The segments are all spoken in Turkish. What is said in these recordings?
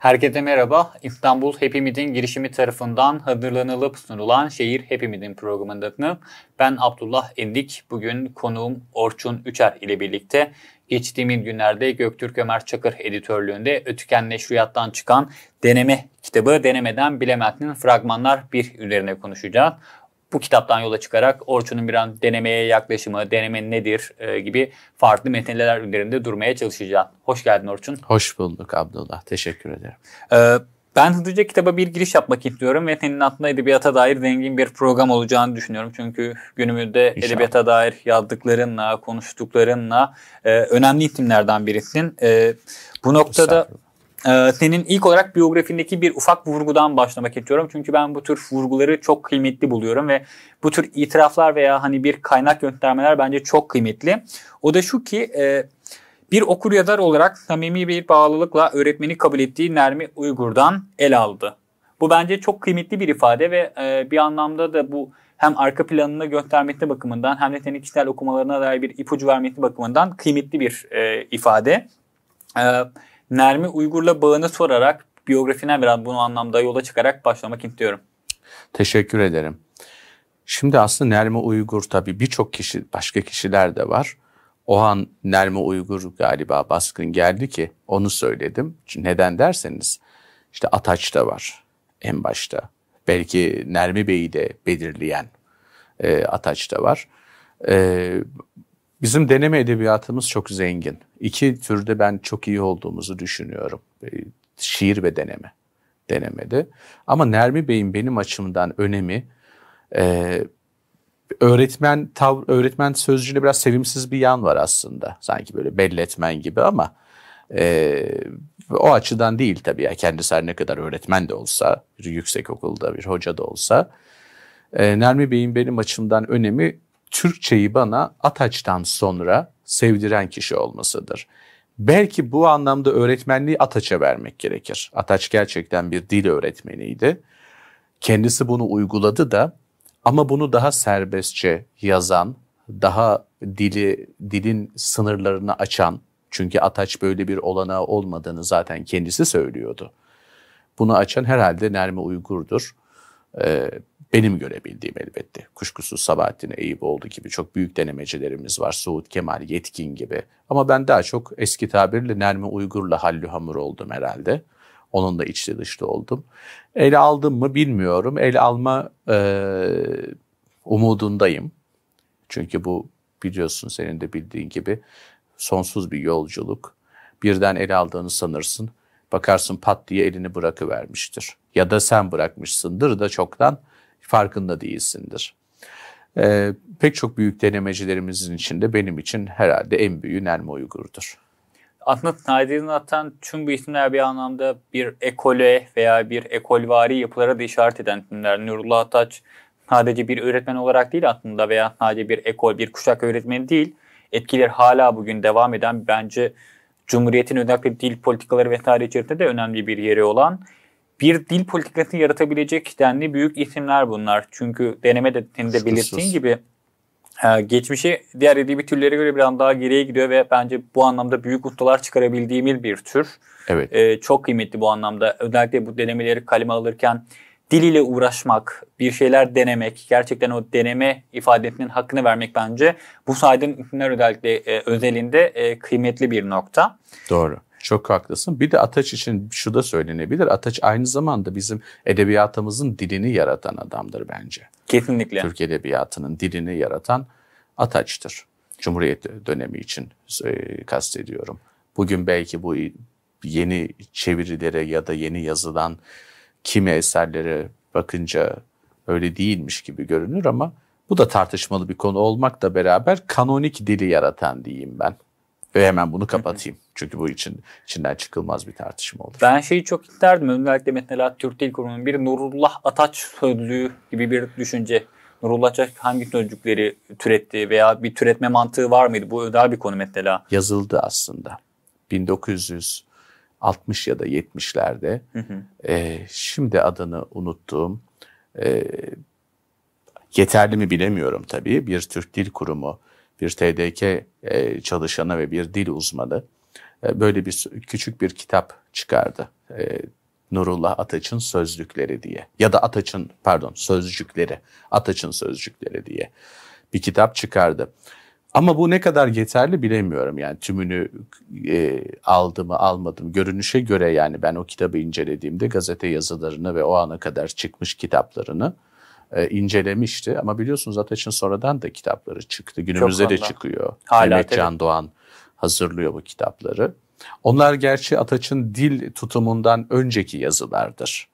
Herkese merhaba. İstanbul Hepimizin girişimi tarafından hazırlanılıp sunulan Şehir Hepimizin programındasınız. Ben Abdullah Endik. Bugün konuğum Orçun Üçer ile birlikte geçtiğimiz günlerde Göktürk Ömer Çakır editörlüğünde Ötüken Neşriyat'tan çıkan deneme kitabı Denemeden Bilemez'in fragmanlar bir üzerine konuşacağız bu kitaptan yola çıkarak Orçun'un bir an denemeye yaklaşımı, deneme nedir e, gibi farklı metinler üzerinde durmaya çalışacağım. Hoş geldin Orçun. Hoş bulduk Abdullah. Teşekkür ederim. Ee, ben hızlıca kitaba bir giriş yapmak istiyorum ve senin aslında edebiyata dair zengin bir program olacağını düşünüyorum. Çünkü günümüzde İnşallah. edebiyata dair yazdıklarınla, konuştuklarınla e, önemli isimlerden birisin. E, bu noktada... Estağfurullah ee, senin ilk olarak biyografindeki bir ufak vurgudan başlamak istiyorum. Çünkü ben bu tür vurguları çok kıymetli buluyorum ve bu tür itiraflar veya hani bir kaynak göstermeler bence çok kıymetli. O da şu ki e, bir okur yazar olarak samimi bir bağlılıkla öğretmeni kabul ettiği Nermi Uygur'dan el aldı. Bu bence çok kıymetli bir ifade ve e, bir anlamda da bu hem arka planını göstermesi bakımından hem de senin kişisel okumalarına dair bir ipucu vermesi bakımından kıymetli bir e, ifade. Evet. Nermi Uygur'la bağını sorarak biyografine biraz bunu anlamda yola çıkarak başlamak istiyorum. Teşekkür ederim. Şimdi aslında Nermi Uygur tabii birçok kişi başka kişiler de var. O an Nermi Uygur galiba baskın geldi ki onu söyledim. Neden derseniz işte Ataç da var en başta. Belki Nermi Bey'i de belirleyen e, Ataç da var. E, Bizim deneme edebiyatımız çok zengin. İki türde ben çok iyi olduğumuzu düşünüyorum. E, şiir ve deneme. Denemede. Ama Nermi Bey'in benim açımdan önemi e, öğretmen tav öğretmen sözcüğüne biraz sevimsiz bir yan var aslında. Sanki böyle belletmen gibi ama e, o açıdan değil tabii. Yani kendisi her ne kadar öğretmen de olsa, bir yüksek okulda bir hoca da olsa. E, Nermi Bey'in benim açımdan önemi Türkçeyi bana Ataç'tan sonra sevdiren kişi olmasıdır. Belki bu anlamda öğretmenliği Ataç'a vermek gerekir. Ataç gerçekten bir dil öğretmeniydi. Kendisi bunu uyguladı da ama bunu daha serbestçe yazan, daha dili dilin sınırlarını açan çünkü Ataç böyle bir olanağı olmadığını zaten kendisi söylüyordu. Bunu açan herhalde Nermi Uygur'dur. Ee, benim görebildiğim elbette. Kuşkusuz Sabahattin Eyüboğlu gibi çok büyük denemecilerimiz var. Suud Kemal Yetkin gibi. Ama ben daha çok eski tabirle Nermi Uygur'la hallü hamur oldum herhalde. Onun da içli dışlı oldum. El aldım mı bilmiyorum. El alma e, umudundayım. Çünkü bu biliyorsun senin de bildiğin gibi sonsuz bir yolculuk. Birden el aldığını sanırsın. Bakarsın pat diye elini bırakıvermiştir. Ya da sen bırakmışsındır da çoktan farkında değilsindir. Ee, pek çok büyük denemecilerimizin içinde benim için herhalde en büyüğü Nermi Uygur'dur. Aslında Snyder'in atan tüm bu isimler bir anlamda bir ekole veya bir ekolvari yapılara da işaret eden isimler. Nurullah Ataç sadece bir öğretmen olarak değil aslında veya sadece bir ekol, bir kuşak öğretmeni değil. etkiler hala bugün devam eden bence Cumhuriyet'in özellikle dil politikaları vesaire içerisinde de önemli bir yeri olan bir dil politikasını yaratabilecek denli büyük isimler bunlar. Çünkü deneme de belirttiğin gibi e, geçmişi diğer edebi türlere göre an daha geriye gidiyor ve bence bu anlamda büyük ustalar çıkarabildiğimiz bir tür. Evet. Ee, çok kıymetli bu anlamda. Özellikle bu denemeleri kaleme alırken dil ile uğraşmak, bir şeyler denemek, gerçekten o deneme ifadesinin hakkını vermek bence bu saydığın isimler özellikle e, özelinde e, kıymetli bir nokta. Doğru. Çok haklısın. Bir de Ataç için şu da söylenebilir. Ataç aynı zamanda bizim edebiyatımızın dilini yaratan adamdır bence. Kesinlikle. Türk edebiyatının dilini yaratan Ataç'tır. Cumhuriyet dönemi için e, kastediyorum. Bugün belki bu yeni çevirilere ya da yeni yazılan kimi eserlere bakınca öyle değilmiş gibi görünür ama bu da tartışmalı bir konu olmakla beraber kanonik dili yaratan diyeyim ben. Ve hemen bunu kapatayım. Çünkü bu için içinden çıkılmaz bir tartışma olur. Ben şeyi çok isterdim. Özellikle Metin Türk Dil Kurumu'nun bir Nurullah Ataç sözlüğü gibi bir düşünce. Nurullah Ataç hangi sözcükleri türetti veya bir türetme mantığı var mıydı? Bu özel bir konu Metin Yazıldı aslında. 1960 ya da 70'lerde hı E, şimdi adını unuttuğum e, yeterli mi bilemiyorum tabii bir Türk Dil Kurumu bir TDK e, çalışanı ve bir dil uzmanı e, böyle bir küçük bir kitap çıkardı. E, Nurullah Ataç'ın sözlükleri diye ya da Ataç'ın pardon sözcükleri Ataç'ın sözcükleri diye bir kitap çıkardı. Ama bu ne kadar yeterli bilemiyorum yani tümünü e, aldı mı almadım görünüşe göre yani ben o kitabı incelediğimde gazete yazılarını ve o ana kadar çıkmış kitaplarını e, incelemişti. Ama biliyorsunuz Ataç'ın sonradan da kitapları çıktı. Günümüzde Çok de anlam. çıkıyor. Hala Mehmet Can Doğan hazırlıyor bu kitapları. Onlar gerçi Ataç'ın dil tutumundan önceki yazılardır.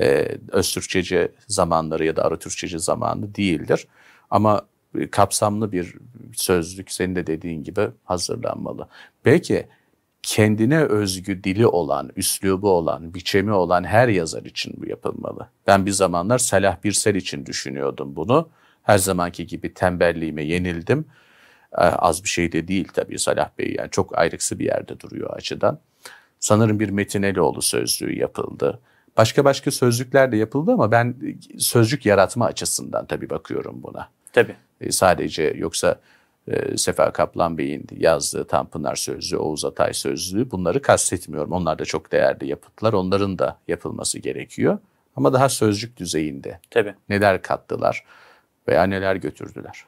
Ee, Öztürkçeci zamanları ya da Aratürkçeci zamanı değildir. Ama kapsamlı bir sözlük senin de dediğin gibi hazırlanmalı. Belki kendine özgü dili olan, üslubu olan, biçemi olan her yazar için bu yapılmalı. Ben bir zamanlar Selah Birsel için düşünüyordum bunu. Her zamanki gibi tembelliğime yenildim. Ee, az bir şey de değil tabii Selah Bey yani çok ayrıksı bir yerde duruyor açıdan. Sanırım bir Metin Eloğlu sözlüğü yapıldı. Başka başka sözlükler de yapıldı ama ben sözcük yaratma açısından tabii bakıyorum buna. Tabii. Ee, sadece yoksa ee, Sefa Kaplan Bey'in yazdığı Tanpınar Sözlüğü, Oğuz Atay Sözlüğü bunları kastetmiyorum. Onlar da çok değerli yapıtlar. Onların da yapılması gerekiyor. Ama daha sözcük düzeyinde Tabii. neler kattılar veya neler götürdüler.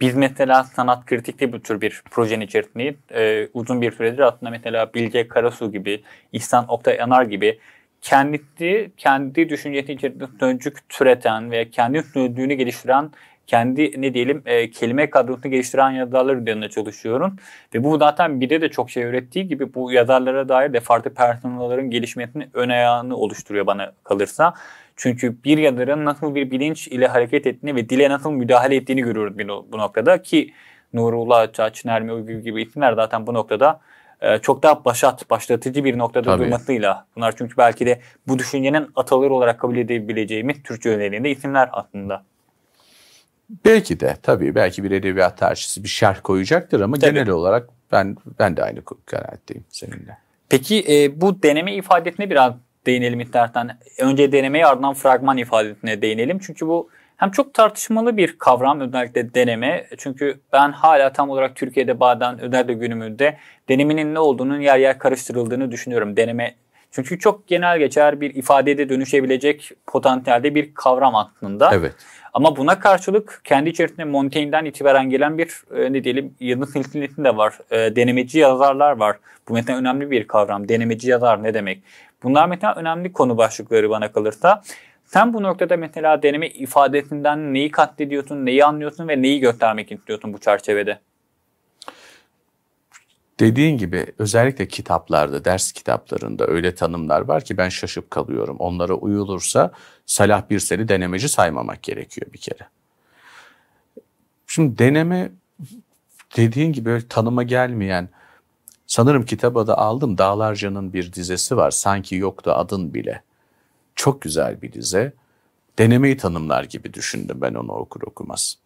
Biz mesela sanat kritikli bu tür bir projenin içerisindeyiz. Ee, uzun bir süredir aslında mesela Bilge Karasu gibi, İhsan Oktay Anar gibi kendisi, kendi düşüncesi içerisinde sözcük türeten veya kendi sözlüğünü geliştiren kendi ne diyelim e, kelime kadrosunu geliştiren yazarlar üzerinde çalışıyorum. Ve bu zaten bir de de çok şey öğrettiği gibi bu yazarlara dair de farklı personaların gelişmesini ön ayağını oluşturuyor bana kalırsa. Çünkü bir yazarın nasıl bir bilinç ile hareket ettiğini ve dile nasıl müdahale ettiğini görüyoruz bu noktada ki Nurullah Açaç, Nermi Uygül gibi isimler zaten bu noktada e, çok daha başat, başlatıcı bir noktada Tabii. durmasıyla. Bunlar çünkü belki de bu düşüncenin ataları olarak kabul edebileceğimiz Türkçe önerinde isimler aslında. Belki de tabii belki bir edebiyat tarihçisi bir şerh koyacaktır ama tabii. genel olarak ben ben de aynı kanaatteyim seninle. Peki e, bu deneme ifadetine biraz değinelim istersen. Önce deneme ardından fragman ifadetine değinelim. Çünkü bu hem çok tartışmalı bir kavram özellikle deneme. Çünkü ben hala tam olarak Türkiye'de bazen özellikle günümüzde deneminin ne olduğunun yer yer karıştırıldığını düşünüyorum. Deneme çünkü çok genel geçer bir ifadede dönüşebilecek potansiyelde bir kavram aslında. Evet. Ama buna karşılık kendi içerisinde Montaigne'den itibaren gelen bir e, ne diyelim Yıldız Hilton'in de var. E, denemeci yazarlar var. Bu mesela önemli bir kavram. Denemeci yazar ne demek? Bunlar mesela önemli konu başlıkları bana kalırsa. Sen bu noktada mesela deneme ifadesinden neyi katlediyorsun, neyi anlıyorsun ve neyi göstermek istiyorsun bu çerçevede? Dediğin gibi özellikle kitaplarda, ders kitaplarında öyle tanımlar var ki ben şaşıp kalıyorum. Onlara uyulursa Salah Birsel'i denemeci saymamak gerekiyor bir kere. Şimdi deneme dediğin gibi öyle tanıma gelmeyen, sanırım kitaba da aldım Dağlarca'nın bir dizesi var. Sanki yoktu adın bile. Çok güzel bir dize. Denemeyi tanımlar gibi düşündüm ben onu okur okumaz.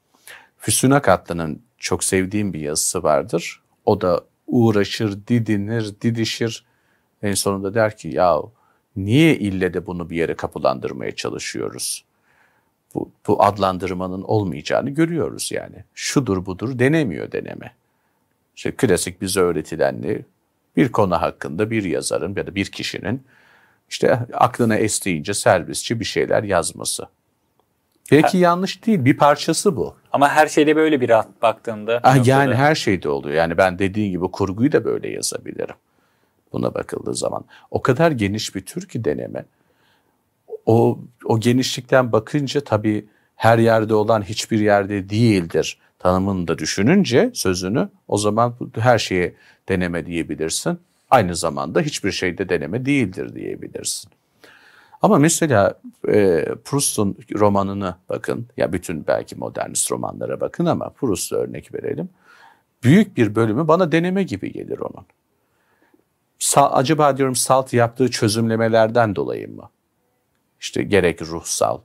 Füsun Akatlı'nın çok sevdiğim bir yazısı vardır. O da uğraşır, didinir, didişir. En sonunda der ki ya niye ille de bunu bir yere kapılandırmaya çalışıyoruz? Bu, bu adlandırmanın olmayacağını görüyoruz yani. Şudur budur denemiyor deneme. İşte klasik bize öğretilenli bir konu hakkında bir yazarın ya da bir kişinin işte aklına estiğince servisçi bir şeyler yazması. Belki ha. yanlış değil. Bir parçası bu. Ama her şeyde böyle bir rahat baktığında. Ah, yani her şeyde oluyor. Yani ben dediğin gibi kurguyu da böyle yazabilirim. Buna bakıldığı zaman. O kadar geniş bir tür ki deneme. O, o genişlikten bakınca tabii her yerde olan hiçbir yerde değildir tanımını da düşününce sözünü o zaman her şeye deneme diyebilirsin. Aynı zamanda hiçbir şeyde deneme değildir diyebilirsin. Ama mesela e, Proust'un romanını bakın ya bütün belki modernist romanlara bakın ama Proust'a örnek verelim. Büyük bir bölümü bana deneme gibi gelir onun. Sa acaba diyorum Salt yaptığı çözümlemelerden dolayı mı? İşte gerek ruhsal,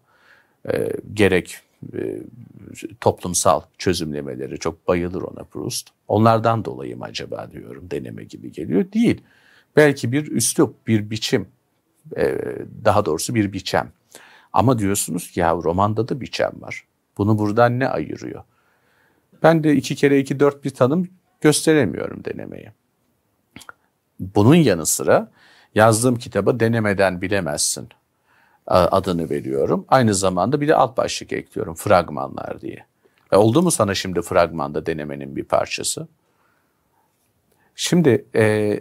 e, gerek e, toplumsal çözümlemeleri çok bayılır ona Proust. Onlardan dolayı mı acaba diyorum deneme gibi geliyor. Değil. Belki bir üslup, bir biçim, e, daha doğrusu bir biçem. Ama diyorsunuz ki ya romanda da biçem var. Bunu buradan ne ayırıyor? Ben de iki kere iki dört bir tanım gösteremiyorum denemeyi. Bunun yanı sıra yazdığım kitaba denemeden bilemezsin e, adını veriyorum. Aynı zamanda bir de alt başlık ekliyorum fragmanlar diye. E oldu mu sana şimdi fragmanda denemenin bir parçası? Şimdi e,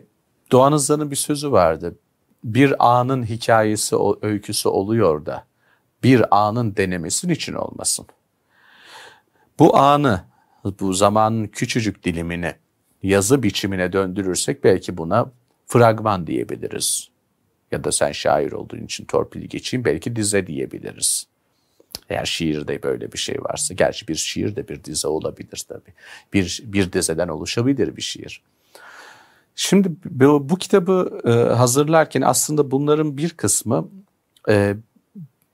Doğan Hızlan'ın bir sözü vardı bir anın hikayesi, öyküsü oluyor da bir anın denemesin için olmasın. Bu anı, bu zamanın küçücük dilimini yazı biçimine döndürürsek belki buna fragman diyebiliriz. Ya da sen şair olduğun için torpil geçeyim belki dize diyebiliriz. Eğer şiirde böyle bir şey varsa. Gerçi bir şiir de bir dize olabilir tabii. Bir, bir dizeden oluşabilir bir şiir. Şimdi bu, bu kitabı e, hazırlarken aslında bunların bir kısmı e,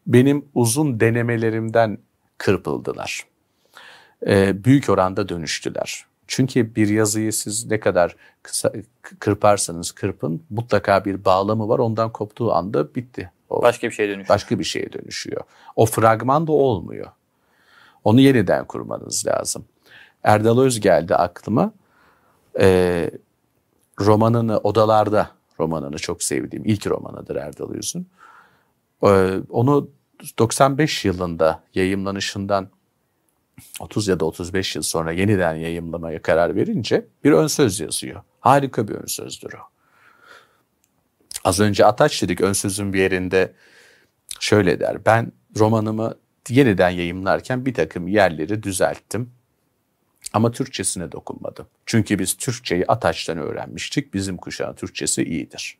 benim uzun denemelerimden kırpıldılar. E, büyük oranda dönüştüler. Çünkü bir yazıyı siz ne kadar kısa, kırparsanız kırpın mutlaka bir bağlamı var. Ondan koptuğu anda bitti. O, başka bir şeye dönüşüyor. Başka bir şeye dönüşüyor. O fragman da olmuyor. Onu yeniden kurmanız lazım. Erdal Öz geldi aklıma. Ee, romanını Odalarda romanını çok sevdiğim ilk romanıdır Erdal Yüz'ün. Ee, onu 95 yılında yayımlanışından 30 ya da 35 yıl sonra yeniden yayımlamaya karar verince bir ön söz yazıyor. Harika bir ön sözdür o. Az önce Ataç dedik ön sözün bir yerinde şöyle der. Ben romanımı yeniden yayımlarken bir takım yerleri düzelttim ama Türkçesine dokunmadım. Çünkü biz Türkçeyi Ataç'tan öğrenmiştik. Bizim kuşağın Türkçesi iyidir.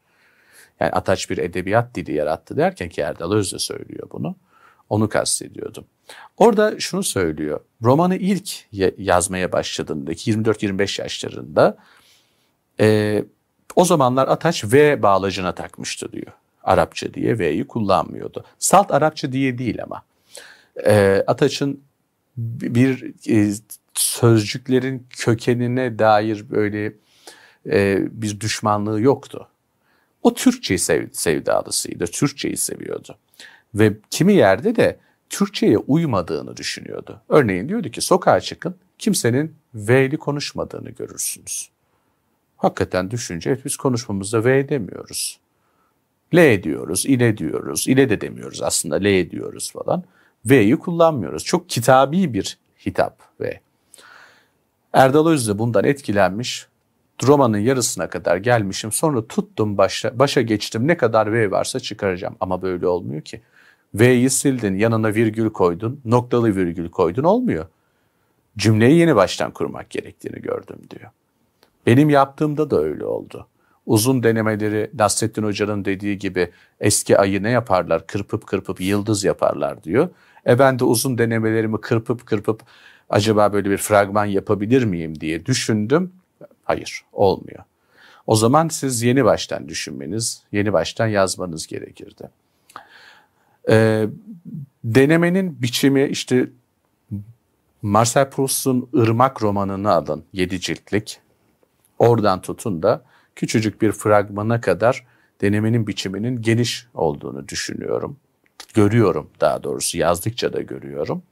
Yani Ataç bir edebiyat dili yarattı derken ki Erdal Öz de söylüyor bunu. Onu kastediyordum. Orada şunu söylüyor. Romanı ilk yazmaya başladığında 24-25 yaşlarında e, o zamanlar Ataç V bağlacına takmıştı diyor. Arapça diye V'yi kullanmıyordu. Salt Arapça diye değil ama. E, Ataç'ın bir e, sözcüklerin kökenine dair böyle e, bir düşmanlığı yoktu. O Türkçeyi sev, sevdalısıydı, Türkçeyi seviyordu. Ve kimi yerde de Türkçe'ye uymadığını düşünüyordu. Örneğin diyordu ki sokağa çıkın kimsenin V'li konuşmadığını görürsünüz. Hakikaten düşünce biz konuşmamızda V demiyoruz. L diyoruz, ile diyoruz, ile de demiyoruz aslında L diyoruz falan. V'yi kullanmıyoruz. Çok kitabi bir hitap ve Erdal Özde bundan etkilenmiş. Romanın yarısına kadar gelmişim. Sonra tuttum başa, başa geçtim. Ne kadar V varsa çıkaracağım. Ama böyle olmuyor ki. V'yi sildin, yanına virgül koydun, noktalı virgül koydun olmuyor. Cümleyi yeni baştan kurmak gerektiğini gördüm diyor. Benim yaptığımda da öyle oldu. Uzun denemeleri Nasrettin Hoca'nın dediği gibi eski ayı ne yaparlar? Kırpıp kırpıp yıldız yaparlar diyor. E ben de uzun denemelerimi kırpıp kırpıp acaba böyle bir fragman yapabilir miyim diye düşündüm. Hayır, olmuyor. O zaman siz yeni baştan düşünmeniz, yeni baştan yazmanız gerekirdi. Ee, denemenin biçimi işte Marcel Proust'un Irmak romanını alın, yedi ciltlik. Oradan tutun da küçücük bir fragmana kadar denemenin biçiminin geniş olduğunu düşünüyorum. Görüyorum daha doğrusu yazdıkça da görüyorum.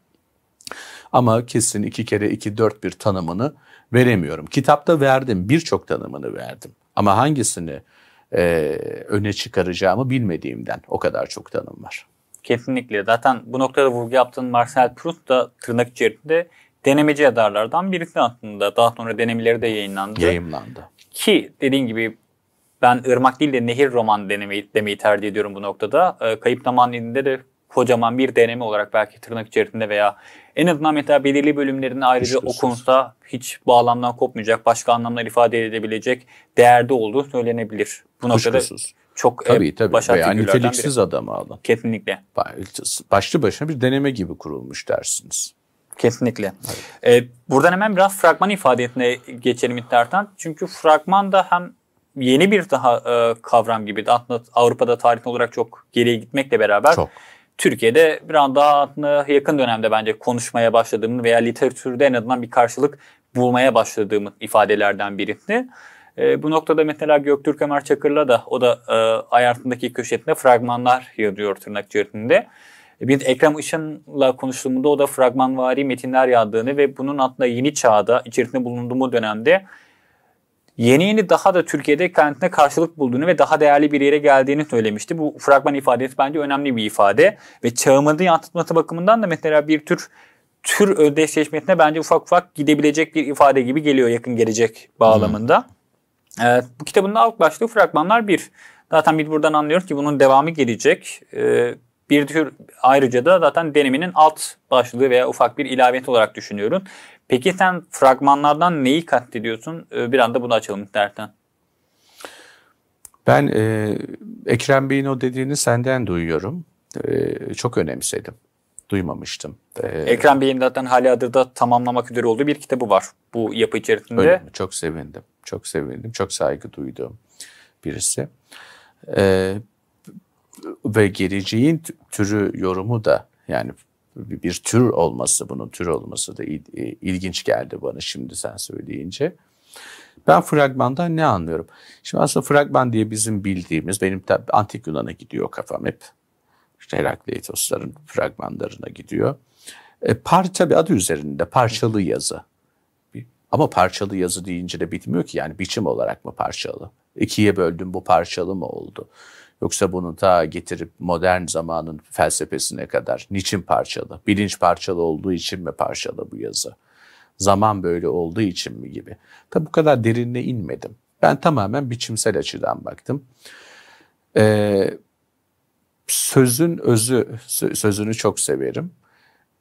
Ama kesin iki kere iki dört bir tanımını veremiyorum. Kitapta verdim, birçok tanımını verdim. Ama hangisini e, öne çıkaracağımı bilmediğimden o kadar çok tanım var. Kesinlikle. Zaten bu noktada vurgu yaptığın Marcel Proust da tırnak içerisinde denemeci yazarlardan birisi aslında. Daha sonra denemeleri de yayınlandı. Yayınlandı. Ki dediğin gibi ben ırmak değil de nehir roman denemeyi, demeyi tercih ediyorum bu noktada. E, Kayıp Zaman İlinde de kocaman bir deneme olarak belki tırnak içerisinde veya en azından mesela belirli bölümlerini ayrıca o konuda hiç bağlamdan kopmayacak, başka anlamlar ifade edebilecek değerde olduğu söylenebilir. Bu noktada çok tabii, tabii. başat Veya hani niteliksiz biri. adamı Kesinlikle. Başlı başına bir deneme gibi kurulmuş dersiniz. Kesinlikle. Ee, buradan hemen biraz fragman ifadesine geçelim internetten. Çünkü fragman da hem yeni bir daha e, kavram gibi. Aslında Avrupa'da tarih olarak çok geriye gitmekle beraber çok. Türkiye'de bir biraz daha yakın dönemde bence konuşmaya başladığımı veya literatürde en azından bir karşılık bulmaya başladığımı ifadelerden biriydi. E, bu noktada mesela Göktürk Ömer Çakır'la da o da e, ayartındaki köşetinde fragmanlar yazıyor tırnak içerisinde. E, biz Ekrem Işın'la konuştuğumda o da fragmanvari metinler yazdığını ve bunun aslında yeni çağda içerisinde bulunduğumu dönemde yeni yeni daha da Türkiye'de kentine karşılık bulduğunu ve daha değerli bir yere geldiğini söylemişti. Bu fragman ifadesi bence önemli bir ifade ve çağımızı yansıtması bakımından da mesela bir tür tür ödeşleşmesine bence ufak ufak gidebilecek bir ifade gibi geliyor yakın gelecek bağlamında. Hmm. Evet, bu kitabın da alt başlığı fragmanlar bir. Zaten biz buradan anlıyoruz ki bunun devamı gelecek. Ee, bir tür ayrıca da zaten deneminin alt başlığı veya ufak bir ilavet olarak düşünüyorum. Peki sen fragmanlardan neyi kastediyorsun? Ee, bir anda bunu açalım istersen. Ben e, Ekrem Bey'in o dediğini senden duyuyorum. E, çok önemsedim. Duymamıştım. E, Ekrem Bey'in zaten hali adırda tamamlamak üzere olduğu bir kitabı var bu yapı içerisinde. Öyle mi? Çok sevindim. Çok sevindim. Çok saygı duyduğum birisi. E, ve geleceğin türü yorumu da yani bir tür olması bunun tür olması da e, ilginç geldi bana şimdi sen söyleyince. Ben fragmandan ne anlıyorum? Şimdi aslında fragman diye bizim bildiğimiz, benim tabi antik Yunan'a gidiyor kafam hep. İşte Herakleitosların fragmanlarına gidiyor. E, par tabi adı üzerinde parçalı yazı. Ama parçalı yazı deyince de bitmiyor ki yani biçim olarak mı parçalı? İkiye böldüm bu parçalı mı oldu? Yoksa bunun ta getirip modern zamanın felsefesine kadar niçin parçalı? Bilinç parçalı olduğu için mi parçalı bu yazı? Zaman böyle olduğu için mi gibi? Tabi bu kadar derinine inmedim. Ben tamamen biçimsel açıdan baktım. Ee, sözün özü, sözünü çok severim.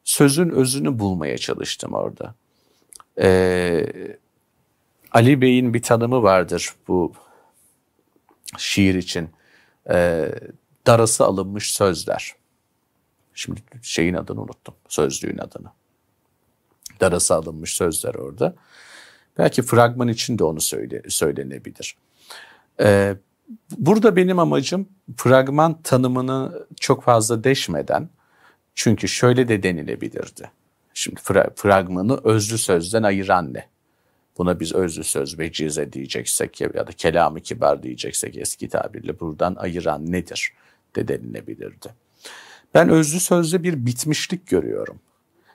Sözün özünü bulmaya çalıştım orada. Ee, Ali Bey'in bir tanımı vardır bu şiir için e, darası alınmış sözler. Şimdi şeyin adını unuttum, sözlüğün adını. Darası alınmış sözler orada. Belki fragman için de onu söyle, söylenebilir. Ee, burada benim amacım fragman tanımını çok fazla deşmeden, çünkü şöyle de denilebilirdi. Şimdi fra fragmanı özlü sözden ayıran ne? Buna biz özlü söz ve cize diyeceksek ya da kelamı kibar diyeceksek eski tabirle buradan ayıran nedir de denilebilirdi. Ben özlü sözde bir bitmişlik görüyorum.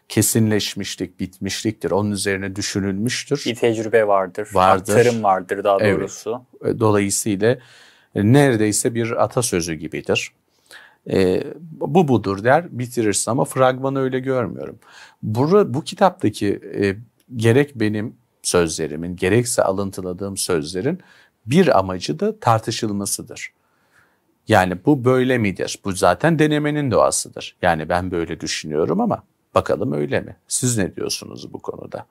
Kesinleşmişlik, bitmişliktir. Onun üzerine düşünülmüştür. Bir tecrübe vardır. Vardır. Aktarım vardır daha doğrusu. Evet. Dolayısıyla e, neredeyse bir atasözü gibidir. E, bu budur der bitirirsin ama fragmanı öyle görmüyorum. Bura, bu kitaptaki e, gerek benim sözlerimin, gerekse alıntıladığım sözlerin bir amacı da tartışılmasıdır. Yani bu böyle midir? Bu zaten denemenin doğasıdır. Yani ben böyle düşünüyorum ama bakalım öyle mi? Siz ne diyorsunuz bu konuda?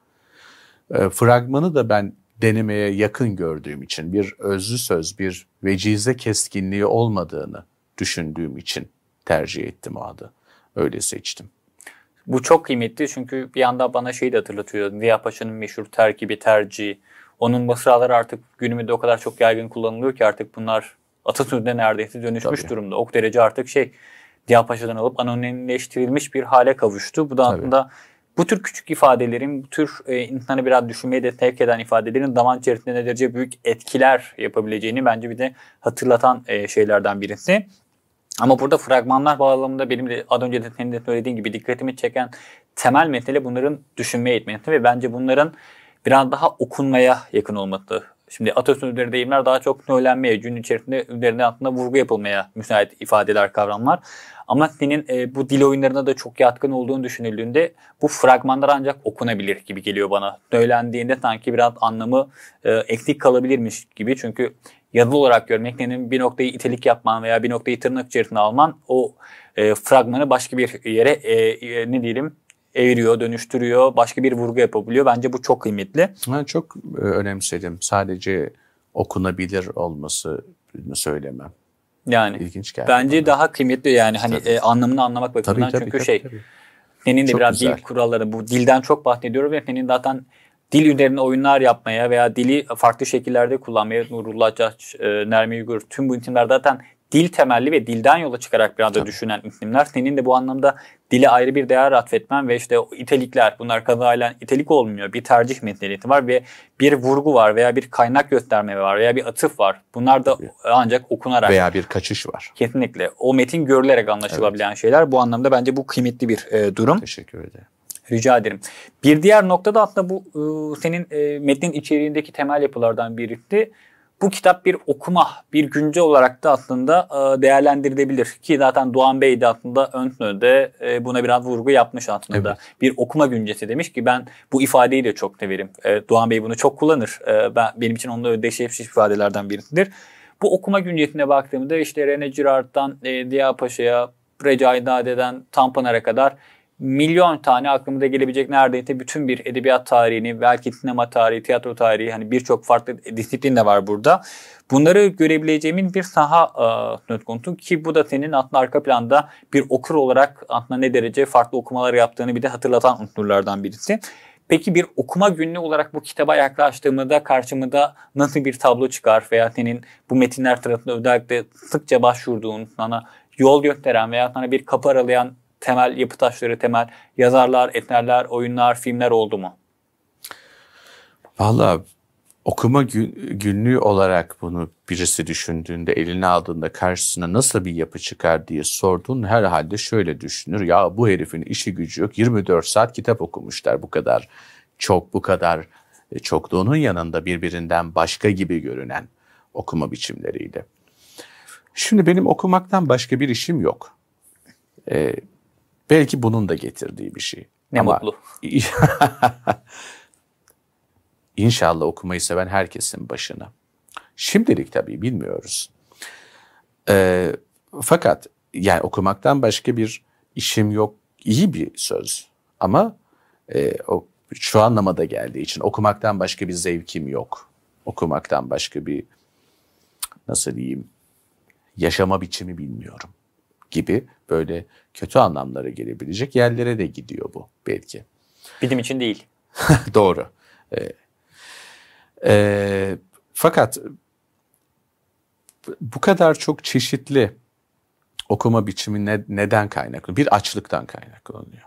E, fragmanı da ben denemeye yakın gördüğüm için, bir özlü söz, bir vecize keskinliği olmadığını düşündüğüm için tercih ettim o adı. Öyle seçtim. Bu çok kıymetli çünkü bir yanda bana şeyi de hatırlatıyor. Ziya Paşa'nın meşhur terkibi, tercihi. Onun mısraları artık günümüzde o kadar çok yaygın kullanılıyor ki artık bunlar Atatürk'e neredeyse dönüşmüş Tabii. durumda. O derece artık şey Ziya Paşa'dan alıp anonimleştirilmiş bir hale kavuştu. Bu da Tabii. bu tür küçük ifadelerin, bu tür e, insanı biraz düşünmeye de sevk eden ifadelerin zaman içerisinde ne derece büyük etkiler yapabileceğini bence bir de hatırlatan e, şeylerden birisi. Ama burada fragmanlar bağlamında benim de az önce de senin de söylediğin gibi dikkatimi çeken temel mesele bunların düşünmeye eğitmeni ve bence bunların biraz daha okunmaya yakın olması. Şimdi atasözleri deyimler daha çok söylenmeye, gün içerisinde üzerine altında vurgu yapılmaya müsait ifadeler, kavramlar. Ama senin e, bu dil oyunlarına da çok yatkın olduğunu düşünüldüğünde bu fragmanlar ancak okunabilir gibi geliyor bana. Söylendiğinde sanki biraz anlamı e, eksik kalabilirmiş gibi. Çünkü yazılı olarak görmek, nenin bir noktayı itelik yapman veya bir noktayı tırnak içerisine alman o e, fragmanı başka bir yere e, e, ne diyelim eviriyor, dönüştürüyor, başka bir vurgu yapabiliyor. Bence bu çok kıymetli. Ben çok e, önemsedim. Sadece okunabilir olması söylemem. Yani ilginç geldi. Bence bana. daha kıymetli yani hani e, anlamını anlamak bakımından tabii, tabii, çünkü tabii, şey tabii. Nenin de çok biraz güzel. dil kuralları bu dilden çok bahsediyorum ve Nenin zaten dil üzerine oyunlar yapmaya veya dili farklı şekillerde kullanmaya Nurullah Caç, e, Nermi Uygur tüm bu isimler zaten dil temelli ve dilden yola çıkarak bir anda Tabii. düşünen isimler. Senin de bu anlamda dile ayrı bir değer atfetmen ve işte itelikler bunlar kazayla itelik olmuyor. Bir tercih meselesi var ve bir vurgu var veya bir kaynak gösterme var veya bir atıf var. Bunlar da ancak okunarak. Veya bir kaçış var. Kesinlikle. O metin görülerek anlaşılabilen evet. şeyler. Bu anlamda bence bu kıymetli bir e, durum. Teşekkür ederim. Rica ederim. Bir diğer noktada aslında bu e, senin e, metnin içeriğindeki temel yapılardan biriydi. Bu kitap bir okuma, bir günce olarak da aslında e, değerlendirilebilir. Ki zaten Doğan Bey de aslında ön e, buna biraz vurgu yapmış aslında. Evet. Bir okuma güncesi demiş ki ben bu ifadeyi de çok severim. E, Doğan Bey bunu çok kullanır. E, ben Benim için onunla ödeşleşmiş ifadelerden birisidir. Bu okuma güncesine baktığımda işte Rene Girard'dan e, Diya Paşa'ya, Recai Dade'den Tampanar'a kadar milyon tane aklımda gelebilecek neredeyse bütün bir edebiyat tarihini, belki sinema tarihi, tiyatro tarihi hani birçok farklı disiplin de var burada. Bunları görebileceğimin bir saha e, konusu ki bu da senin aslında arka planda bir okur olarak aslında ne derece farklı okumalar yaptığını bir de hatırlatan unsurlardan birisi. Peki bir okuma günlüğü olarak bu kitaba yaklaştığımda karşımda nasıl bir tablo çıkar veya senin bu metinler tarafında özellikle sıkça başvurduğun sana yol gösteren veya sana bir kapı aralayan temel yapı taşları, temel yazarlar, etnerler, oyunlar, filmler oldu mu? Valla okuma gün, günlüğü olarak bunu birisi düşündüğünde, eline aldığında karşısına nasıl bir yapı çıkar diye sordun herhalde şöyle düşünür. Ya bu herifin işi gücü yok, 24 saat kitap okumuşlar bu kadar çok, bu kadar e, çokluğunun yanında birbirinden başka gibi görünen okuma biçimleriyle. Şimdi benim okumaktan başka bir işim yok. Ee, Belki bunun da getirdiği bir şey. Ne Ama mutlu. İnşallah okumayı seven herkesin başına. Şimdilik tabii bilmiyoruz. Ee, fakat yani okumaktan başka bir işim yok. İyi bir söz ama e, o şu anlamada geldiği için okumaktan başka bir zevkim yok. Okumaktan başka bir nasıl diyeyim yaşama biçimi bilmiyorum gibi böyle kötü anlamlara gelebilecek yerlere de gidiyor bu belki. Bilim için değil. Doğru. Ee, e, fakat bu kadar çok çeşitli okuma biçimi ne, neden kaynaklı? Bir açlıktan kaynaklanıyor.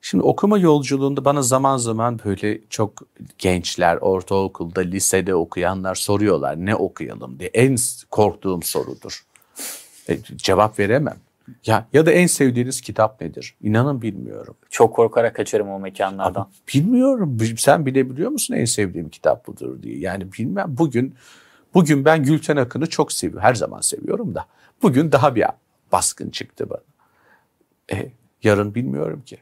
Şimdi okuma yolculuğunda bana zaman zaman böyle çok gençler, ortaokulda, lisede okuyanlar soruyorlar ne okuyalım diye. En korktuğum sorudur. E, cevap veremem. Ya ya da en sevdiğiniz kitap nedir? İnanın bilmiyorum. Çok korkarak kaçarım o mekanlardan. Abi, bilmiyorum. Sen bilebiliyor musun en sevdiğim kitap budur diye? Yani bilmem. Bugün bugün ben Gülten Akın'ı çok seviyorum. Her zaman seviyorum da. Bugün daha bir baskın çıktı bana. E, yarın bilmiyorum ki.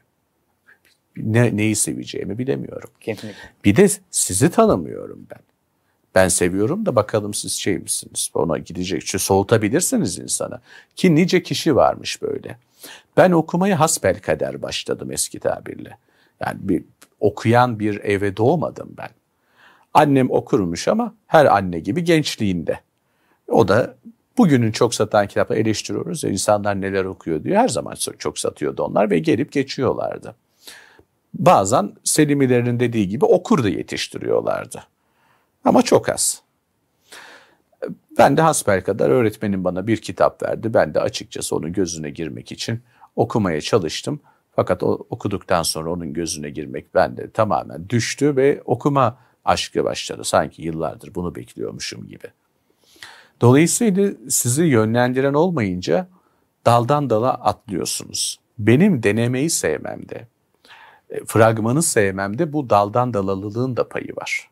Ne, neyi seveceğimi bilemiyorum. Kesinlikle. Bir de sizi tanımıyorum ben. Ben seviyorum da bakalım siz şey misiniz? Ona gidecek. Şu soğutabilirsiniz insana. Ki nice kişi varmış böyle. Ben okumayı hasbel kader başladım eski tabirle. Yani bir okuyan bir eve doğmadım ben. Annem okurmuş ama her anne gibi gençliğinde. O da bugünün çok satan kitapları eleştiriyoruz ya insanlar neler okuyor diyor. Her zaman çok satıyordu onlar ve gelip geçiyorlardı. Bazen Selimilerin dediği gibi okur da yetiştiriyorlardı. Ama çok az. Ben de hasbel kadar öğretmenim bana bir kitap verdi. Ben de açıkçası onun gözüne girmek için okumaya çalıştım. Fakat o, okuduktan sonra onun gözüne girmek bende tamamen düştü ve okuma aşkı başladı. Sanki yıllardır bunu bekliyormuşum gibi. Dolayısıyla sizi yönlendiren olmayınca daldan dala atlıyorsunuz. Benim denemeyi sevmemde, e, fragmanı sevmemde bu daldan dalalılığın da payı var.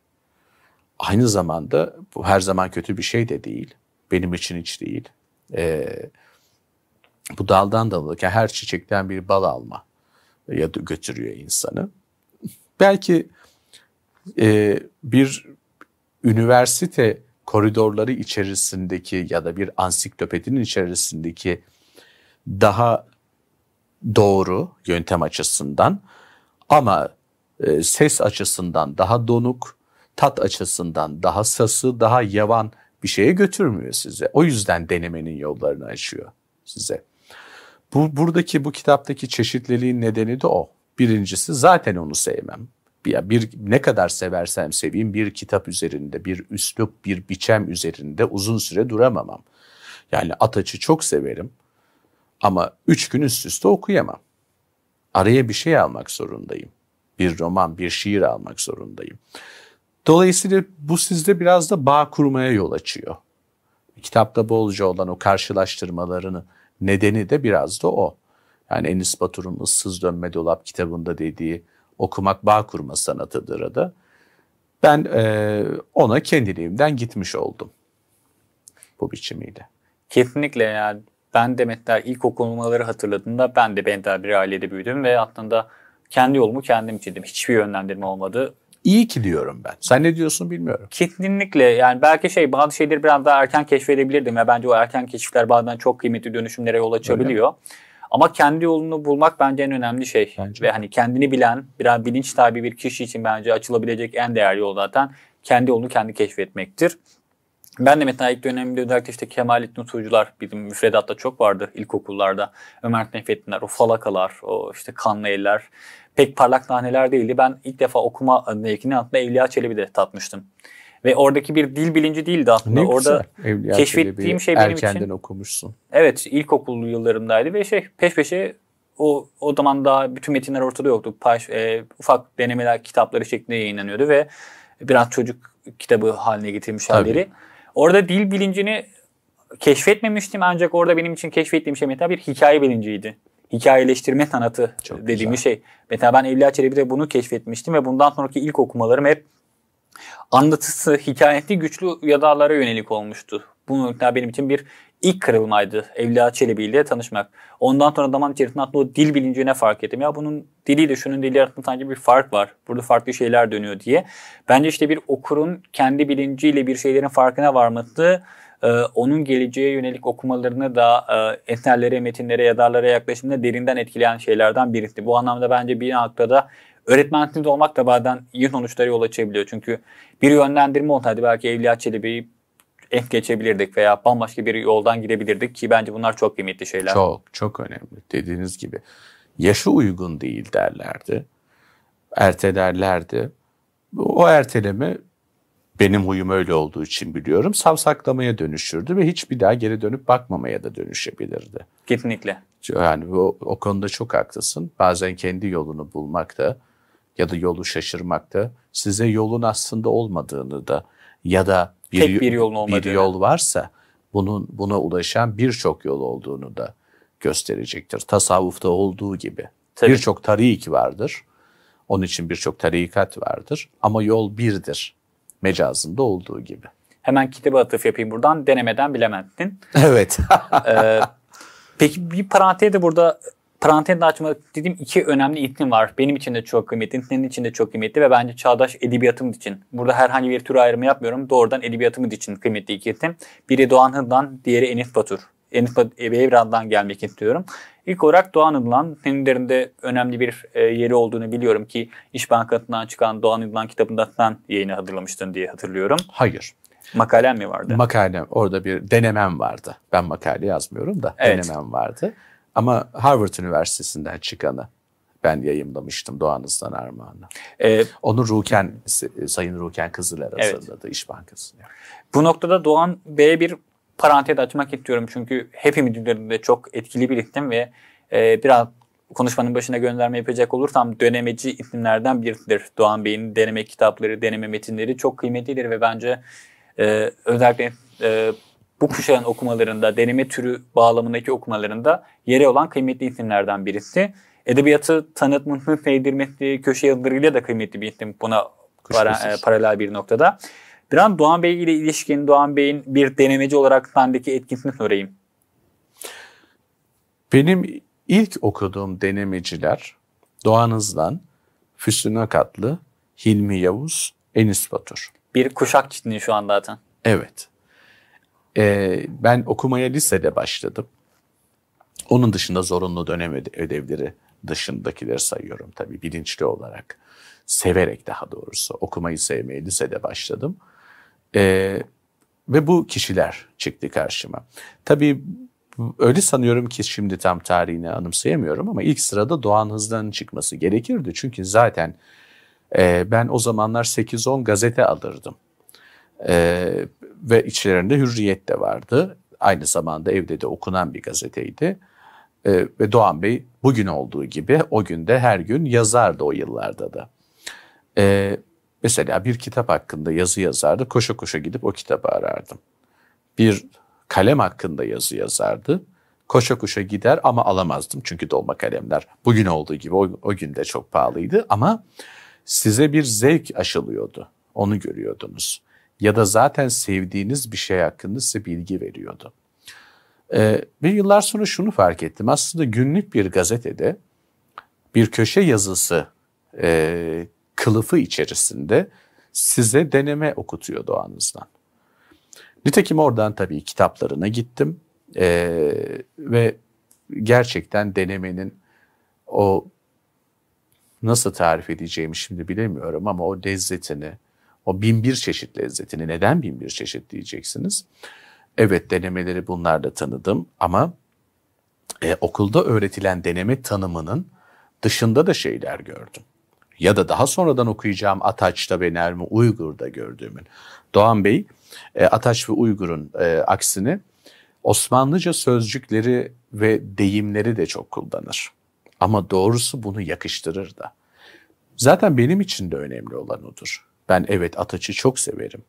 Aynı zamanda bu her zaman kötü bir şey de değil. Benim için hiç değil. E, bu daldan dala, yani her çiçekten bir bal alma ya da götürüyor insanı. Belki e, bir üniversite koridorları içerisindeki ya da bir ansiklopedinin içerisindeki daha doğru yöntem açısından ama e, ses açısından daha donuk, tat açısından daha sası, daha yavan bir şeye götürmüyor size. O yüzden denemenin yollarını açıyor size. Bu, buradaki bu kitaptaki çeşitliliğin nedeni de o. Birincisi zaten onu sevmem. Bir, bir ne kadar seversem seveyim bir kitap üzerinde, bir üslup, bir biçem üzerinde uzun süre duramamam. Yani Ataç'ı çok severim ama üç gün üst üste okuyamam. Araya bir şey almak zorundayım. Bir roman, bir şiir almak zorundayım. Dolayısıyla bu sizde biraz da bağ kurmaya yol açıyor. Kitapta bolca olan o karşılaştırmalarını nedeni de biraz da o. Yani Enis Batur'un ıssız dönme dolap kitabında dediği okumak bağ kurma sanatıdır adı. Ben e, ona kendiliğimden gitmiş oldum bu biçimiyle. Kesinlikle yani ben de mesela ilk okumaları hatırladığımda ben de benzer bir ailede büyüdüm ve aslında kendi yolumu kendim çizdim. Hiçbir yönlendirme olmadı. İyi ki diyorum ben. Sen ne diyorsun bilmiyorum. Kesinlikle yani belki şey bazı şeyleri biraz daha erken keşfedebilirdim ya bence o erken keşifler bazen çok kıymetli dönüşümlere yol açabiliyor. Ama kendi yolunu bulmak bence en önemli şey. Bence. Ve hani kendini bilen, biraz bilinç sahibi bir kişi için bence açılabilecek en değerli yol zaten kendi yolunu kendi keşfetmektir. Ben de mesela ilk dönemimde özellikle işte Kemalettin Tuğcular bizim müfredatta çok vardı ilkokullarda. Ömer Nefettinler, o falakalar, o işte kanlı eller pek parlak sahneler değildi. Ben ilk defa okuma mevkini altında Evliya Çelebi de tatmıştım. Ve oradaki bir dil bilinci değildi aslında. Ne Orada Evliya keşfettiğim Çelebi, şey benim erkenden için. Erkenden okumuşsun. Evet ilkokul yıllarımdaydı ve şey peş peşe o, o zaman daha bütün metinler ortada yoktu. Paş, e, ufak denemeler kitapları şeklinde yayınlanıyordu ve biraz çocuk kitabı haline getirmiş Tabii. halleri. Orada dil bilincini keşfetmemiştim ancak orada benim için keşfettiğim şey mesela bir hikaye bilinciydi hikayeleştirme sanatı Çok dediğimiz güzel. şey. Mesela ben Evliya Çelebi'de bunu keşfetmiştim ve bundan sonraki ilk okumalarım hep anlatısı, hikayeti güçlü yazarlara yönelik olmuştu. Bu benim için bir ilk kırılmaydı Evliya Çelebi ile tanışmak. Ondan sonra zaman içerisinde aslında o dil bilincine fark ettim. Ya bunun diliyle şunun dili arasında sanki bir fark var. Burada farklı şeyler dönüyor diye. Bence işte bir okurun kendi bilinciyle bir şeylerin farkına varması ee, onun geleceğe yönelik okumalarını da e, eserlere, metinlere, yazarlara yaklaşımına derinden etkileyen şeylerden birisi. Bu anlamda bence bir noktada öğretmensiniz olmak da bazen iyi sonuçlara yol açabiliyor. Çünkü bir yönlendirme olsaydı belki Evliya Çelebi'yi es geçebilirdik veya bambaşka bir yoldan gidebilirdik ki bence bunlar çok kıymetli şeyler. Çok, çok önemli. Dediğiniz gibi yaşı uygun değil derlerdi. erte derlerdi. O erteleme benim huyum öyle olduğu için biliyorum. Savsaklamaya dönüşürdü ve hiç bir daha geri dönüp bakmamaya da dönüşebilirdi. Kesinlikle. Yani o, o konuda çok haklısın. Bazen kendi yolunu bulmak da ya da yolu şaşırmak da size yolun aslında olmadığını da ya da bir, Tek bir, yolun olmadığını. bir yol varsa bunun buna ulaşan birçok yol olduğunu da gösterecektir. Tasavvufta olduğu gibi. Birçok tarik vardır. Onun için birçok tarikat vardır ama yol birdir mecazında olduğu gibi. Hemen kitaba atıf yapayım buradan. Denemeden bilemedin. Evet. ee, peki bir parantez de burada parantez de açmak dediğim iki önemli itnin var. Benim için de çok kıymetli, senin için de çok kıymetli ve bence çağdaş edebiyatımız için. Burada herhangi bir tür ayrımı yapmıyorum. Doğrudan edebiyatımız için kıymetli iki itim. Biri Doğan Hıddan, diğeri Enis Batur. Enis Batur, Evran'dan gelmek istiyorum. İlk olarak Doğan İdlan, senin derinde önemli bir e, yeri olduğunu biliyorum ki İş Bankası'ndan çıkan Doğan İdlan kitabından sen yayını hazırlamıştın diye hatırlıyorum. Hayır. Makalem mi vardı? Makale orada bir denemem vardı. Ben makale yazmıyorum da evet. denemem vardı. Ama Harvard Üniversitesi'nden çıkanı ben yayımlamıştım Doğanızdan Armağan'ı. Ee, Onu Ruken, Sayın Ruken Kızıl evet. hazırladı İş Bankası'na. Bu noktada Doğan Bey'e bir parantez açmak istiyorum çünkü hepimiz üzerinde çok etkili bir isim ve e, biraz konuşmanın başına gönderme yapacak olursam dönemeci isimlerden birisidir. Doğan Bey'in deneme kitapları, deneme metinleri çok kıymetlidir ve bence e, özellikle e, bu kuşağın okumalarında, deneme türü bağlamındaki okumalarında yere olan kıymetli isimlerden birisi. Edebiyatı tanıtmasını sevdirmesi köşe yazılarıyla da kıymetli bir isim buna para, e, paralel bir noktada. Bir an Doğan Bey ile ilişkin Doğan Bey'in bir denemeci olarak sendeki etkisini sorayım. Benim ilk okuduğum denemeciler Doğan Hızlan, Füsun Akatlı, Hilmi Yavuz, Enis Batur. Bir kuşak çitliği şu an zaten. Evet. Ee, ben okumaya lisede başladım. Onun dışında zorunlu dönem ödevleri dışındakileri sayıyorum tabii bilinçli olarak. Severek daha doğrusu okumayı sevmeye lisede başladım. Ee, ve bu kişiler çıktı karşıma. Tabii öyle sanıyorum ki şimdi tam tarihini anımsayamıyorum ama ilk sırada Doğan Hızlan'ın çıkması gerekirdi. Çünkü zaten e, ben o zamanlar 8-10 gazete alırdım. E, ve içlerinde Hürriyet de vardı. Aynı zamanda evde de okunan bir gazeteydi. E, ve Doğan Bey bugün olduğu gibi o günde her gün yazardı o yıllarda da. E, Mesela bir kitap hakkında yazı yazardı, koşa koşa gidip o kitabı arardım. Bir kalem hakkında yazı yazardı, koşa koşa gider ama alamazdım çünkü dolma kalemler bugün olduğu gibi o, o gün de çok pahalıydı ama size bir zevk aşılıyordu. Onu görüyordunuz. Ya da zaten sevdiğiniz bir şey hakkında size bilgi veriyordu. Ee, ve yıllar sonra şunu fark ettim. Aslında günlük bir gazetede bir köşe yazısı e, kılıfı içerisinde size deneme okutuyor doğanızdan. Nitekim oradan tabii kitaplarına gittim ee, ve gerçekten denemenin o nasıl tarif edeceğimi şimdi bilemiyorum ama o lezzetini, o bin bir çeşit lezzetini neden bin bir çeşit diyeceksiniz. Evet denemeleri bunlarla tanıdım ama e, okulda öğretilen deneme tanımının dışında da şeyler gördüm ya da daha sonradan okuyacağım Ataç'ta ve Nermi Uygur'da gördüğümün. Doğan Bey e, Ataç ve Uygur'un e, aksini Osmanlıca sözcükleri ve deyimleri de çok kullanır. Ama doğrusu bunu yakıştırır da. Zaten benim için de önemli olan odur. Ben evet Ataç'ı çok severim.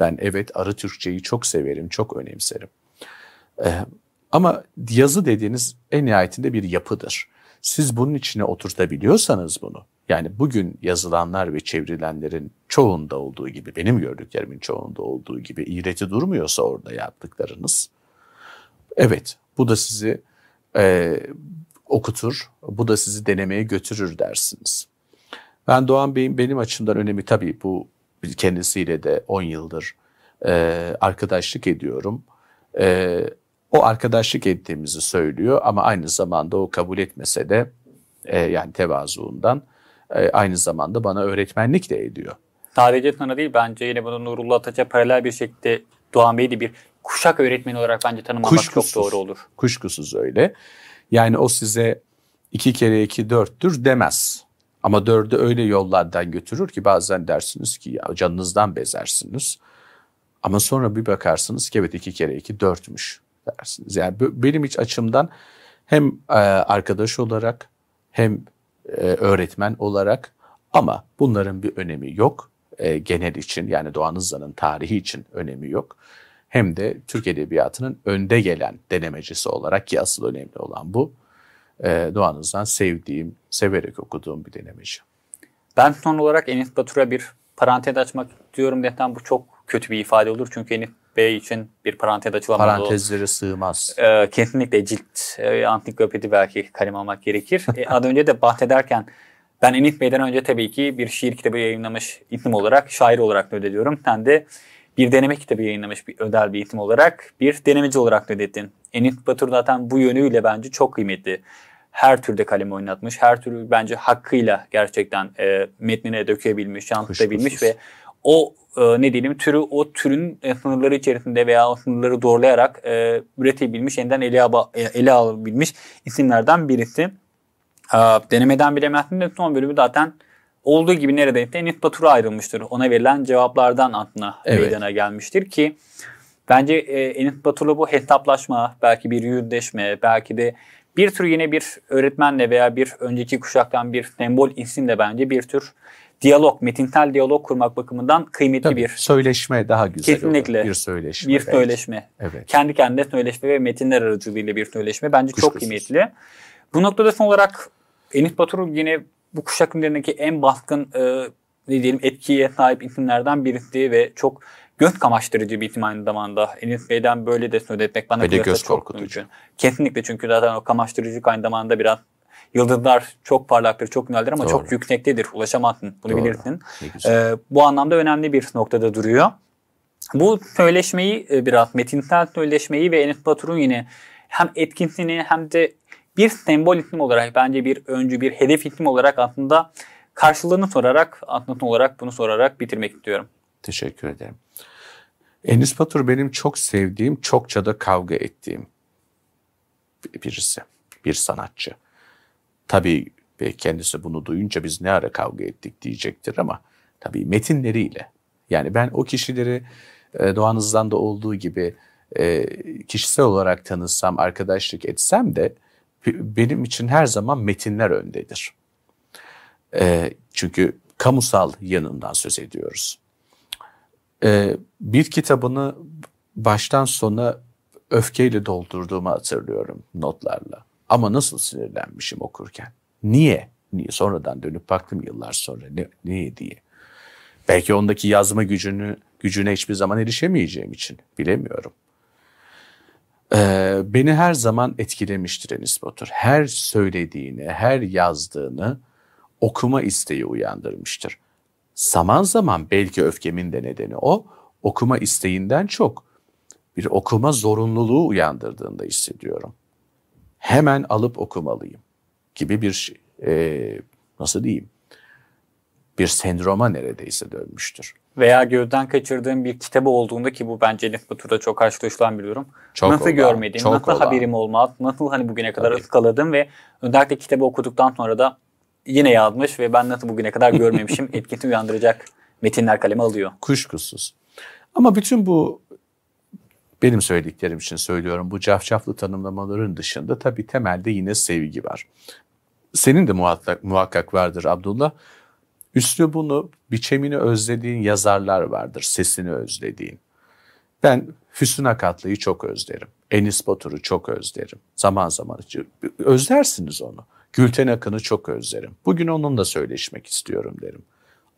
Ben evet Arı Türkçeyi çok severim, çok önemserim. Ee, ama yazı dediğiniz en nihayetinde bir yapıdır. Siz bunun içine oturtabiliyorsanız bunu, yani bugün yazılanlar ve çevrilenlerin çoğunda olduğu gibi, benim gördüklerimin çoğunda olduğu gibi iğreti durmuyorsa orada yaptıklarınız, evet bu da sizi e, okutur, bu da sizi denemeye götürür dersiniz. Ben Doğan Bey'in benim açımdan önemi tabii bu kendisiyle de 10 yıldır e, arkadaşlık ediyorum. E, o arkadaşlık ettiğimizi söylüyor ama aynı zamanda o kabul etmese de e, yani tevazuundan ee, aynı zamanda bana öğretmenlik de ediyor. Sadece sana değil bence yine bunu Nurullah Ataç'a paralel bir şekilde Doğan Bey'i de bir kuşak öğretmeni olarak bence tanımlamak kuşkusuz, çok doğru olur. Kuşkusuz öyle. Yani o size iki kere iki dörttür demez. Ama dördü öyle yollardan götürür ki bazen dersiniz ki ya canınızdan bezersiniz. Ama sonra bir bakarsınız ki evet iki kere iki dörtmüş dersiniz. Yani benim hiç açımdan hem e, arkadaş olarak hem e, öğretmen olarak ama bunların bir önemi yok. E, genel için yani Doğan Hızlan'ın tarihi için önemi yok. Hem de Türk Edebiyatı'nın önde gelen denemecisi olarak ki asıl önemli olan bu. E, Doğan Hızlan sevdiğim, severek okuduğum bir denemeci. Ben son olarak Enis Batur'a bir parantez açmak diyorum. Zaten bu çok kötü bir ifade olur. Çünkü Enis B için bir parantez açılamaz. Parantezlere sığmaz. E, kesinlikle cilt e, antiklopedi belki kaleme almak gerekir. e, az önce de bahsederken ben Enif Bey'den önce tabii ki bir şiir kitabı yayınlamış isim olarak, şair olarak not ediyorum. Sen de bir deneme kitabı yayınlamış bir ödel bir isim olarak, bir denemeci olarak not ettin. Enis Batur zaten bu yönüyle bence çok kıymetli. Her türde kalemi oynatmış, her türlü bence hakkıyla gerçekten e, metnine dökebilmiş, yansıtabilmiş ve o e, ne diyelim türü o türün e, sınırları içerisinde veya sınırları doğrulayarak e, üretebilmiş, yeniden ele, aba, e, ele alabilmiş isimlerden birisi. E, denemeden bilemezsin de son bölümü zaten olduğu gibi neredeyse Enis Batur'a ayrılmıştır. Ona verilen cevaplardan aklına evet. meydana gelmiştir ki bence e, Enis Batur'la bu hesaplaşma, belki bir yüzleşme, belki de bir tür yine bir öğretmenle veya bir önceki kuşaktan bir sembol isimle bence bir tür diyalog, metinsel diyalog kurmak bakımından kıymetli Tabii, bir söyleşme daha güzel. Kesinlikle. Olur. Bir söyleşme. Bir söyleşme. Evet. Kendi kendine söyleşme ve metinler aracılığıyla bir söyleşme bence Kuşkusuz. çok kıymetli. Bu noktada son olarak Enis Batur'un yine bu kuşak üzerindeki en baskın e, ne diyelim etkiye sahip isimlerden birisi ve çok göz kamaştırıcı bir isim aynı zamanda. Enis Bey'den böyle de söz etmek bana göz çok korkutucu. Kesinlikle çünkü zaten o kamaştırıcı aynı zamanda biraz Yıldızlar çok parlaktır, çok ünlüdür ama Doğru. çok yüksektedir. Ulaşamazsın. Bunu Doğru. bilirsin. E, bu anlamda önemli bir noktada duruyor. Bu söyleşmeyi e, biraz metinsel söyleşmeyi ve Enes Batur'un yine hem etkisini hem de bir sembol isim olarak bence bir öncü bir hedef isim olarak aslında karşılığını sorarak anlatın olarak bunu sorarak bitirmek istiyorum. Teşekkür ederim. Enis Batur benim çok sevdiğim, çokça da kavga ettiğim birisi, bir sanatçı. Tabii e, kendisi bunu duyunca biz ne ara kavga ettik diyecektir ama tabii metinleriyle. Yani ben o kişileri e, doğanızdan da olduğu gibi e, kişisel olarak tanısam, arkadaşlık etsem de benim için her zaman metinler öndedir. Çünkü kamusal yanından söz ediyoruz. Bir kitabını baştan sona öfkeyle doldurduğumu hatırlıyorum notlarla. Ama nasıl sinirlenmişim okurken. Niye? Niye? Sonradan dönüp baktım yıllar sonra ne, niye diye. Belki ondaki yazma gücünü gücüne hiçbir zaman erişemeyeceğim için bilemiyorum. Ee, beni her zaman etkilemiştir Enis Batur. Her söylediğini, her yazdığını okuma isteği uyandırmıştır. Zaman zaman belki öfkemin de nedeni o, okuma isteğinden çok bir okuma zorunluluğu uyandırdığında hissediyorum hemen alıp okumalıyım gibi bir e, nasıl diyeyim bir sendroma neredeyse dönmüştür. Veya gözden kaçırdığım bir kitabı olduğunda ki bu bence literatürde çok karşılaşılan bir durum. Çok nasıl olan, görmedim, çok nasıl olan. haberim olmaz, nasıl hani bugüne kadar ıskaladım ve özellikle kitabı okuduktan sonra da yine yazmış ve ben nasıl bugüne kadar görmemişim etkisi uyandıracak metinler kaleme alıyor. Kuşkusuz. Ama bütün bu benim söylediklerim için söylüyorum bu cafcaflı tanımlamaların dışında tabii temelde yine sevgi var. Senin de muhakkak, muhakkak vardır Abdullah. Üslubunu, biçemini özlediğin yazarlar vardır, sesini özlediğin. Ben Füsun Akatlı'yı çok özlerim. Enis Batur'u çok özlerim. Zaman zaman özlersiniz onu. Gülten Akın'ı çok özlerim. Bugün onunla söyleşmek istiyorum derim.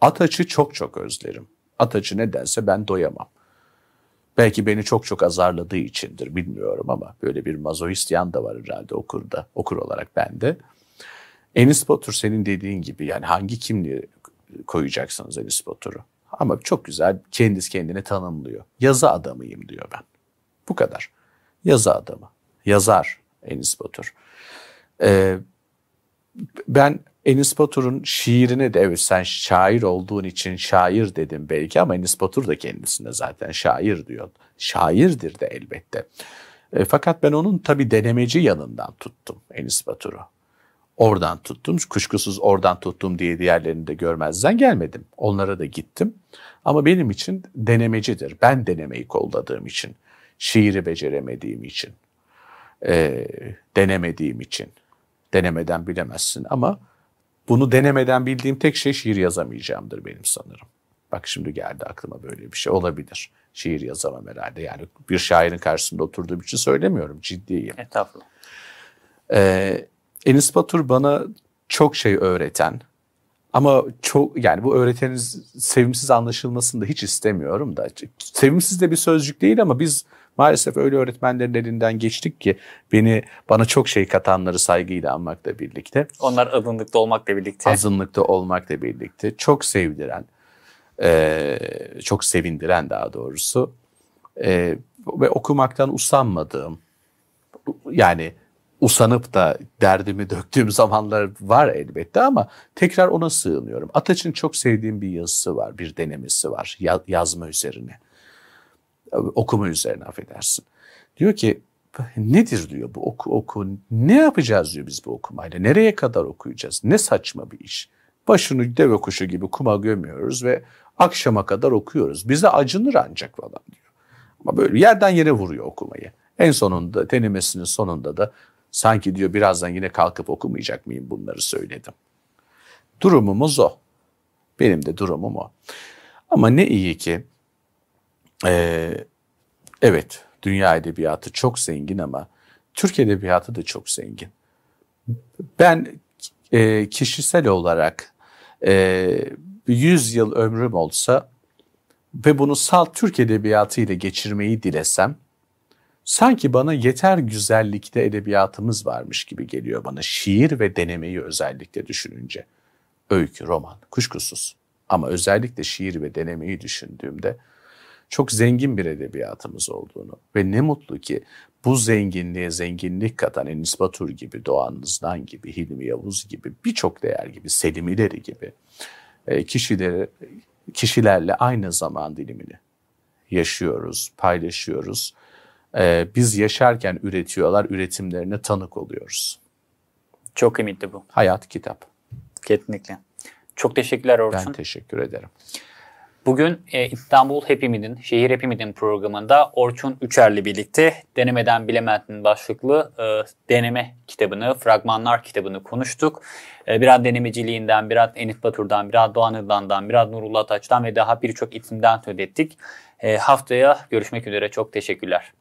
Ataç'ı çok çok özlerim. Ataç'ı nedense ben doyamam. Belki beni çok çok azarladığı içindir bilmiyorum ama böyle bir mazoist yan da var herhalde okurda, okur olarak bende. Enis Batur senin dediğin gibi yani hangi kimliği koyacaksınız Enis Batur'u? Ama çok güzel kendisi kendini tanımlıyor. Yazı adamıyım diyor ben. Bu kadar. Yazı adamı. Yazar Enis Batur. Ee, ben Enis Batur'un şiirine de evet sen şair olduğun için şair dedim belki ama Enis Batur da kendisine zaten şair diyor. Şairdir de elbette. E, fakat ben onun tabi denemeci yanından tuttum Enis Batur'u. Oradan tuttum. Kuşkusuz oradan tuttum diye diğerlerini de görmezden gelmedim. Onlara da gittim. Ama benim için denemecidir. Ben denemeyi kolladığım için. Şiiri beceremediğim için. E, denemediğim için. Denemeden bilemezsin ama bunu denemeden bildiğim tek şey şiir yazamayacağımdır benim sanırım. Bak şimdi geldi aklıma böyle bir şey olabilir. Şiir yazamam herhalde. Yani bir şairin karşısında oturduğum için söylemiyorum. Ciddiyim. Estağfurullah. Ee, Enis Batur bana çok şey öğreten ama çok yani bu öğretenin sevimsiz anlaşılmasını da hiç istemiyorum da. Sevimsiz de bir sözcük değil ama biz Maalesef öyle öğretmenlerin elinden geçtik ki beni bana çok şey katanları saygıyla anmakla birlikte. Onlar azınlıkta olmakla birlikte. Azınlıkta olmakla birlikte çok sevdiren, çok sevindiren daha doğrusu ve okumaktan usanmadığım yani usanıp da derdimi döktüğüm zamanlar var elbette ama tekrar ona sığınıyorum. Ataç'ın çok sevdiğim bir yazısı var, bir denemesi var yazma üzerine. Okuma üzerine affedersin. Diyor ki nedir diyor bu oku oku ne yapacağız diyor biz bu okumayla nereye kadar okuyacağız ne saçma bir iş başını deve kuşu gibi kuma gömüyoruz ve akşama kadar okuyoruz bize acınır ancak falan diyor ama böyle yerden yere vuruyor okumayı en sonunda denemesinin sonunda da sanki diyor birazdan yine kalkıp okumayacak mıyım bunları söyledim durumumuz o benim de durumum o ama ne iyi ki ee, evet, dünya edebiyatı çok zengin ama Türk edebiyatı da çok zengin. Ben e, kişisel olarak e, 100 yıl ömrüm olsa ve bunu salt Türk edebiyatı ile geçirmeyi dilesem, sanki bana yeter güzellikte edebiyatımız varmış gibi geliyor bana. Şiir ve denemeyi özellikle düşününce. Öykü, roman, kuşkusuz. Ama özellikle şiir ve denemeyi düşündüğümde çok zengin bir edebiyatımız olduğunu ve ne mutlu ki bu zenginliğe zenginlik katan Enis Batur gibi, Doğan Nızdan gibi, Hilmi Yavuz gibi, birçok değer gibi, Selim İleri gibi e, kişileri, kişilerle aynı zaman dilimini yaşıyoruz, paylaşıyoruz. E, biz yaşarken üretiyorlar, üretimlerine tanık oluyoruz. Çok kıymetli bu. Hayat kitap. Kesinlikle. Çok teşekkürler Orçun. Ben teşekkür ederim. Bugün e, İstanbul Hepimiz'in Şehir Hepimiz'in programında Orçun Üçerli birlikte Denemeden Bilemedin başlıklı e, deneme kitabını, fragmanlar kitabını konuştuk. E, biraz denemeciliğinden, biraz Enif Batur'dan, biraz Doğan Hıdan'dan, biraz Nurullah Taç'tan ve daha birçok isimden söz ettik. E, haftaya görüşmek üzere. Çok teşekkürler.